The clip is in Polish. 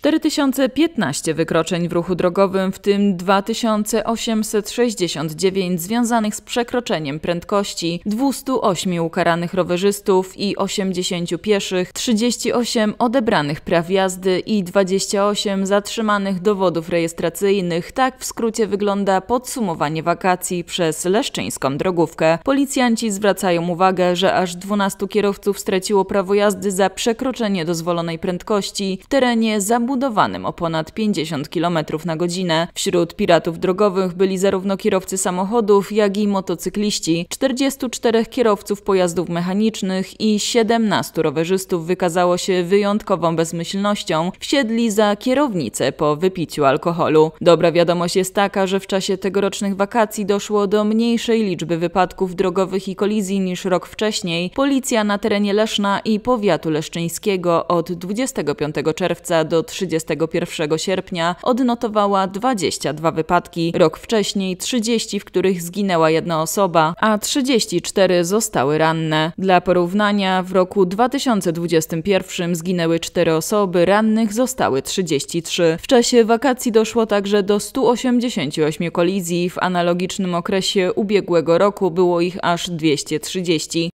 4015 wykroczeń w ruchu drogowym, w tym 2869 związanych z przekroczeniem prędkości, 208 ukaranych rowerzystów i 80 pieszych, 38 odebranych praw jazdy i 28 zatrzymanych dowodów rejestracyjnych. Tak w skrócie wygląda podsumowanie wakacji przez leszczyńską drogówkę. Policjanci zwracają uwagę, że aż 12 kierowców straciło prawo jazdy za przekroczenie dozwolonej prędkości w terenie zamkniętym budowanym o ponad 50 km na godzinę. Wśród piratów drogowych byli zarówno kierowcy samochodów, jak i motocykliści. 44 kierowców pojazdów mechanicznych i 17 rowerzystów wykazało się wyjątkową bezmyślnością. Wsiedli za kierownicę po wypiciu alkoholu. Dobra wiadomość jest taka, że w czasie tegorocznych wakacji doszło do mniejszej liczby wypadków drogowych i kolizji niż rok wcześniej. Policja na terenie Leszna i powiatu leszczyńskiego od 25 czerwca do 3 31 sierpnia odnotowała 22 wypadki, rok wcześniej 30, w których zginęła jedna osoba, a 34 zostały ranne. Dla porównania w roku 2021 zginęły 4 osoby, rannych zostały 33. W czasie wakacji doszło także do 188 kolizji, w analogicznym okresie ubiegłego roku było ich aż 230.